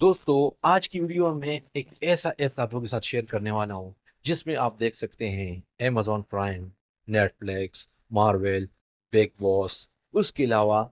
दोस्तों आज की वीडियो में एक ऐसा ऐप्स आप लोगों के साथ शेयर करने वाला हूँ जिसमें आप देख सकते हैं Amazon Prime, Netflix, Marvel, Big Boss, उसके अलावा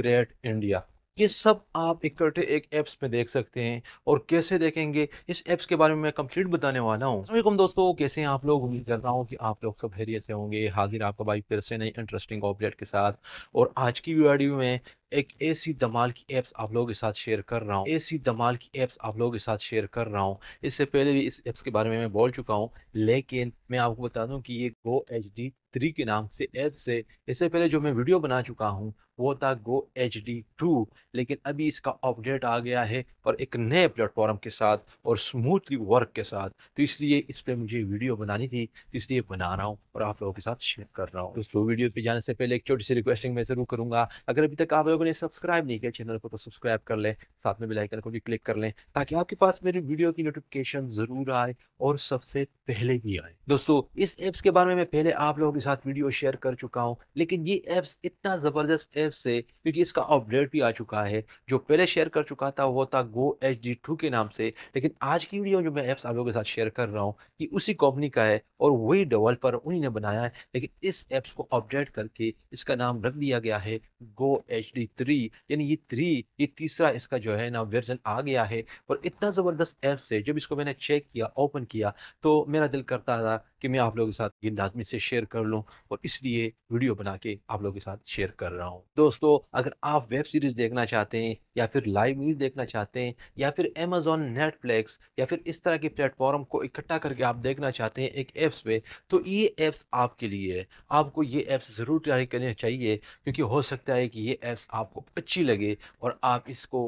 Great India ये सब आप इकट्ठे एक ऐप्स में देख सकते हैं और कैसे देखेंगे इस ऐप्स के बारे में मैं कंप्लीट बताने वाला हूँ अलैक्म दोस्तों कैसे हैं आप लोग उम्मीद करता हूँ कि आप लोग सब हैरियत होंगे हाजिर आपका भाई फिर से नई इंटरेस्टिंग ऑब्जेक्ट के साथ और आज की वीडियो में एक ऐसी दमाल की एप्स आप लोगों के साथ शेयर कर रहा हूँ ऐसी दमाल की एप्स आप लोगों के साथ शेयर कर रहा हूँ इससे पहले भी इस एप्स के बारे में मैं बोल चुका हूँ लेकिन मैं आपको बता दूँ कि ये गो एच डी थ्री के नाम से एप्स है इससे पहले जो मैं वीडियो बना चुका हूँ वो था गो एच डी टू लेकिन अभी इसका अपडेट आ गया है और एक नए प्लेटफॉर्म के साथ और स्मूथली वर्क के साथ तो इसलिए इस पर मुझे वीडियो बनानी थी तो इसलिए बना रहा हूँ और आप लोगों के साथ शेयर कर रहा हूँ दोस्तों वीडियो पे जाने से पहले एक छोटी सी रिक्वेस्टिंग मैं जरूर करूंगा अगर अभी तक आप लोगों ने सब्सक्राइब नहीं किया चैनल को तो सब्सक्राइब कर लें साथ में बेलाइकन को भी क्लिक कर लें ताकि आपके पास मेरी वीडियो की नोटिफिकेशन जरूर आए और सबसे पहले भी आए दोस्तों इस एप्स के बारे में मैं पहले आप लोगों के साथ वीडियो शेयर कर चुका हूँ लेकिन ये एप्स इतना ज़बरदस्त एप्स है क्योंकि इसका अपडेट भी आ चुका है जो पहले शेयर कर चुका था वो था गो एच डी टू के नाम से लेकिन आज की वीडियो जो मैं एप्स आप लोगों के साथ शेयर कर रहा हूँ कि उसी कंपनी का है और वही डेवलपर उन्हीं ने बनाया है लेकिन इस एप्स को अपडेट करके इसका नाम रख दिया गया है गो एच डी थ्री यानी ये थ्री ये तीसरा इसका जो है ना वर्जन आ गया है और इतना ज़बरदस्त ऐप्स है जब इसको मैंने चेक किया ओपन किया तो मेरा दिल करता था कि मैं आप लोगों के साथ ये लाजमी से शेयर कर लूँ और इसलिए वीडियो बना के आप लोगों के साथ शेयर कर रहा हूँ दोस्तों अगर आप वेब सीरीज़ देखना चाहते हैं या फिर लाइव न्यूज़ देखना चाहते हैं या फिर अमेजोन नेटफ्लिक्स या फिर इस तरह के प्लेटफॉर्म को इकट्ठा करके आप देखना चाहते हैं एक ऐप्स पे तो ये ऐप ऐप्स आपके लिए है आपको ये ऐप्स ज़रूर ट्राई करने चाहिए क्योंकि हो सकता है कि ये ऐप्स आपको अच्छी लगे और आप इसको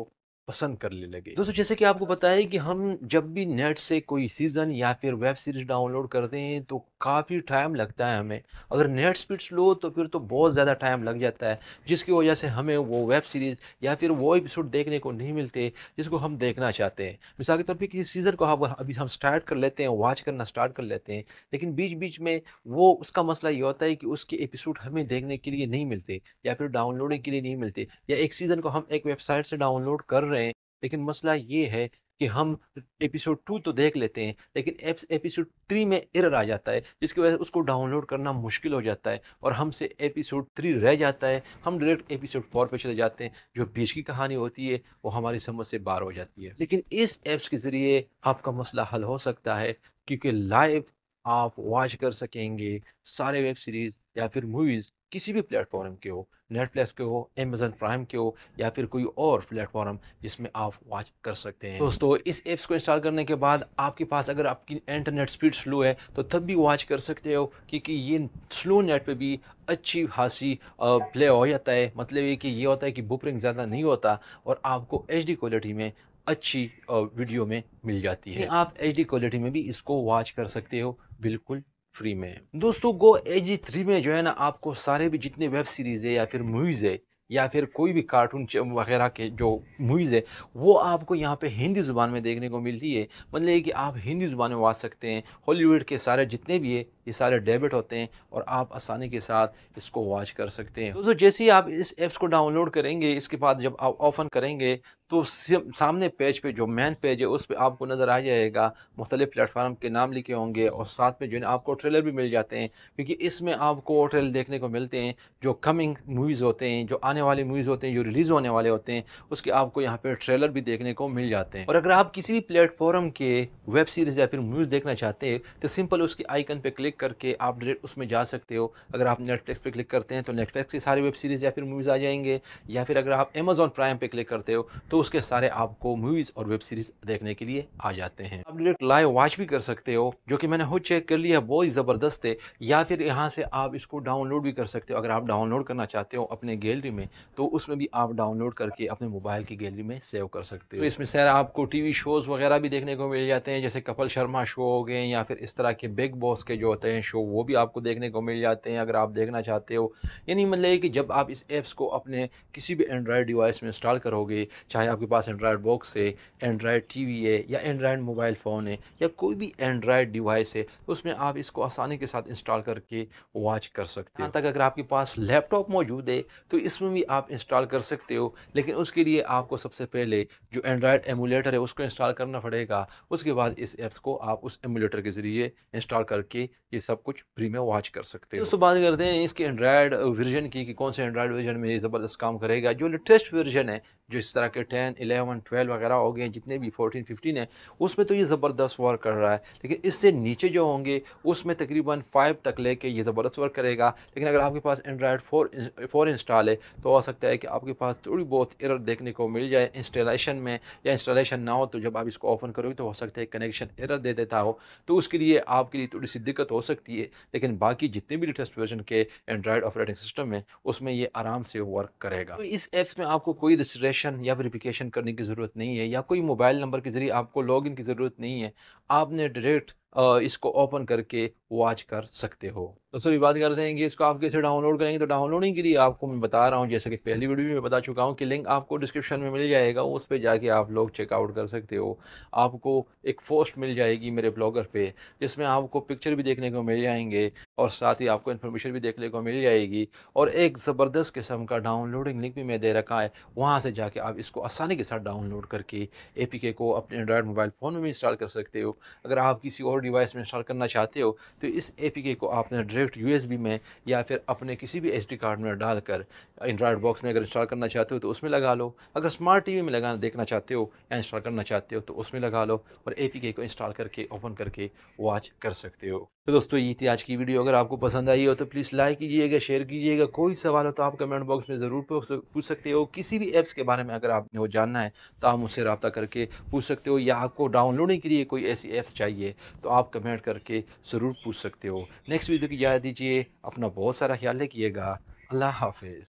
पसंद करने लगे दोस्तों जैसे कि आपको बताया कि हम जब भी नेट से कोई सीज़न या फिर वेब सीरीज डाउनलोड करते हैं तो काफ़ी टाइम लगता है हमें अगर नेट स्पीड स्लो तो फिर तो बहुत ज़्यादा टाइम लग जाता है जिसकी वजह से हमें वो वेब सीरीज़ या फिर वो एपिसोड देखने को नहीं मिलते जिसको हम देखना चाहते हैं मिसाल के तौर पर किसी सीज़न को हम अभी हम स्टार्ट कर लेते हैं वॉच करना स्टार्ट कर लेते हैं लेकिन बीच बीच में वो उसका मसला ये होता है कि उसके एपिसोड हमें देखने के लिए नहीं मिलते या फिर डाउनलोडिंग के लिए नहीं मिलते या एक सीज़न को हम एक वेबसाइट से डाउनलोड कर रहे लेकिन मसला ये है कि हम एपिसोड टू तो देख लेते हैं लेकिन एपिसोड थ्री में एरर आ जाता है जिसकी वजह से उसको डाउनलोड करना मुश्किल हो जाता है और हमसे एपिसोड थ्री रह जाता है हम डायरेक्ट एपिसोड फोर पे चले जाते हैं जो बीच की कहानी होती है वो हमारी समझ से बाहर हो जाती है लेकिन इस एप्स के ज़रिए आपका मसला हल हो सकता है क्योंकि लाइव आप वॉच कर सकेंगे सारे वेब सीरीज़ या फिर मूवीज़ किसी भी प्लेटफॉर्म के हो नेटफ्लिक्स के हो अमेजन प्राइम के हो या फिर कोई और प्लेटफॉर्म जिसमें आप वॉच कर सकते हैं दोस्तों इस एप्स को इंस्टॉल करने के बाद आपके पास अगर आपकी इंटरनेट स्पीड स्लो है तो तब भी वॉच कर सकते हो क्योंकि ये स्लो नेट पे भी अच्छी खासी प्ले हो जाता है मतलब ये कि ये होता है कि बुपरिंग ज़्यादा नहीं होता और आपको एच क्वालिटी में अच्छी वीडियो में मिल जाती है आप एच क्वालिटी में भी इसको वॉच कर सकते हो बिल्कुल फ्री में दोस्तों गो एच थ्री में जो है ना आपको सारे भी जितने वेब सीरीज़ है या फिर मूवीज़ है या फिर कोई भी कार्टून वगैरह के जो मूवीज़ है वो आपको यहाँ पे हिंदी ज़ुबान में देखने को मिलती है मतलब ये कि आप हिंदी ज़ुबान में वाच सकते हैं हॉलीवुड के सारे जितने भी है ये सारे डेबिट होते हैं और आप आसानी के साथ इसको वॉच कर सकते हैं दोस्तों जैसे ही आप इस ऐप्स को डाउनलोड करेंगे इसके बाद जब आप ऑफन करेंगे तो सामने पेज पे जो मेन पेज है उस पर आपको नज़र आ जाएगा मुख्तलिफ प्लेटफार्म के नाम लिखे होंगे और साथ में जो है आपको ट्रेलर भी मिल जाते हैं क्योंकि इसमें आपको ट्रेलर देखने को मिलते हैं जो कमिंग मूवीज़ होते हैं जो आने वाले मूवीज़ होते हैं जो रिलीज़ होने वाले होते हैं उसके आपको यहाँ पर ट्रेलर भी देखने को मिल जाते हैं और अगर आप किसी भी प्लेटफॉर्म के वेब सीरीज़ या फिर मूवीज़ देखना चाहते हैं तो सिंपल उसके आइकन पर क्लिक करके आप डायरेक्ट उसमें जा सकते हो अगर आप नेटफ्लिक्स पर क्लिक करते हैं तो नेटफ्लिक्स की सारी वेब सीरीज़ या फिर मूवीज़ आ जाएंगे या फिर अगर आप अमेज़ोन प्राइम पर क्लिक करते हो तो तो उसके सारे आपको मूवीज़ और वेब सीरीज़ देखने के लिए आ जाते हैं आप डायरेक्ट लाइव वॉच भी कर सकते हो जो कि मैंने खुद चेक कर लिया बहुत ही ज़बरदस्त है या फिर यहाँ से आप इसको डाउनलोड भी कर सकते हो अगर आप डाउनलोड करना चाहते हो अपने गैलरी में तो उसमें भी आप डाउनलोड करके अपने मोबाइल की गैलरी में सेव कर सकते हो तो इसमें सर आपको टी वी शोज़ वगैरह भी देखने को मिल जाते हैं जैसे कपिल शर्मा शो हो गए या फिर इस तरह के बिग बॉस के जो होते हैं शो वो भी आपको देखने को मिल जाते हैं अगर आप देखना चाहते हो यानी मतलब कि जब आप इस एप्स को अपने किसी भी एंड्रॉयड डिवाइस में इंस्टॉल करोगे चाहे चाहे आपके पास एंड्रॉयड बॉक्स है एंड्रॉयड टीवी है या एंड्रॉयड मोबाइल फ़ोन है या कोई भी एंड्रॉयड डिवाइस है तो उसमें आप इसको आसानी के साथ इंस्टॉल करके वॉच कर सकते हैं हाँ, तक अगर आपके पास लैपटॉप मौजूद है तो इसमें भी आप इंस्टॉल कर सकते हो लेकिन उसके लिए आपको सबसे पहले जो एंड्रॉयड एमुलेटर है उसको इंस्टॉल करना पड़ेगा उसके बाद इस ऐप्स को आप उस एमुलेटर के ज़रिए इंस्टॉल करके ये सब कुछ फ्री में वॉच कर सकते हो दोस्तों बात करते हैं इसके एंड्रॉयड वर्जन की कि कौन से एंड्रॉयड वर्जन में ये ज़बरदस्त काम करेगा जो लेटेस्ट वर्जन है जो इस तरह के टेन एलेवन ट्वेल्व वगैरह हो गए जितने भी फोर्टीन फिफ्टीन है उसमें तो ये ज़बरदस्त वर्क कर रहा है लेकिन इससे नीचे जो होंगे उसमें तकरीबन फाइव तक लेके ये ज़बरदस्त वर्क करेगा लेकिन अगर आपके पास एंड्रॉयड फोर फोर इंस्टॉल है तो हो सकता है कि आपके पास थोड़ी बहुत एरर देखने को मिल जाए इंस्टॉलेशन में या इंस्टॉलेशन ना हो तो जब आप इसको ओपन करोगे तो हो सकता है कनेक्शन एरर दे देता हो तो उसके लिए आपके लिए थोड़ी सी दिक्कत हो सकती है लेकिन बाकी जितने भी लेटेस्ट वर्जन के एंड्रॉयड ऑपरेटिंग सिस्टम है उसमें ये आराम से वर्क करेगा तो इस एप्स में आपको कोई रजिस्ट्रेशन या फिर वेरिफिकेशन करने की ज़रूरत नहीं है या कोई मोबाइल नंबर के ज़रिए आपको लॉगिन की ज़रूरत नहीं है आपने डायरेक्ट इसको ओपन करके वॉच कर सकते हो तो सभी बात करते हैं कि इसको आप कैसे डाउनलोड करेंगे तो डाउनलोडिंग के लिए आपको मैं बता रहा हूँ जैसे कि पहली वीडियो में बता चुका हूँ कि लिंक आपको डिस्क्रिप्शन में मिल जाएगा उस पर जाके आप लोग चेकआउट कर सकते हो आपको एक पोस्ट मिल जाएगी मेरे ब्लॉगर पर जिसमें आपको पिक्चर भी देखने को मिल जाएंगे और साथ ही आपको इन्फॉर्मेशन भी देखने को मिल जाएगी और एक ज़बरदस्त किस्म का डाउनलोडिंग लिंक भी मैं दे रखा है वहाँ से जाके आप इसको आसानी के साथ डाउनलोड करके ए को अपने एंड्रॉयड मोबाइल फ़ोन में भी इंस्टॉल कर सकते हो अगर आप किसी और डिवाइस में इंस्टॉल करना चाहते हो तो इस ए को आपने डायरेक्ट यू में या फिर अपने किसी भी एच कार्ड में डालकर एंड्रॉयड बॉक्स में अगर इंस्टॉल करना चाहते हो तो उसमें लगा लो अगर स्मार्ट टी में लगाना देखना चाहते हो या इंस्टॉल करना चाहते हो तो उसमें लगा लो और ए को इंस्टॉल करके ओपन करके वॉच कर सकते हो तो दोस्तों ये थी आज की वीडियो अगर आपको पसंद आई हो तो प्लीज़ लाइक कीजिएगा शेयर कीजिएगा कोई सवाल हो तो आप कमेंट बॉक्स में ज़रूर पूछ सकते हो किसी भी ऐप्स के बारे में अगर आपने वो जानना है तो आप मुझसे रबता करके पूछ सकते हो या आपको डाउनलोडिंग के लिए कोई ऐसी ऐप्स चाहिए तो आप कमेंट करके ज़रूर पूछ सकते हो नेक्स्ट वीडियो की याद दीजिए अपना बहुत सारा ख्याल रखिएगा अल्लाह हाफिज़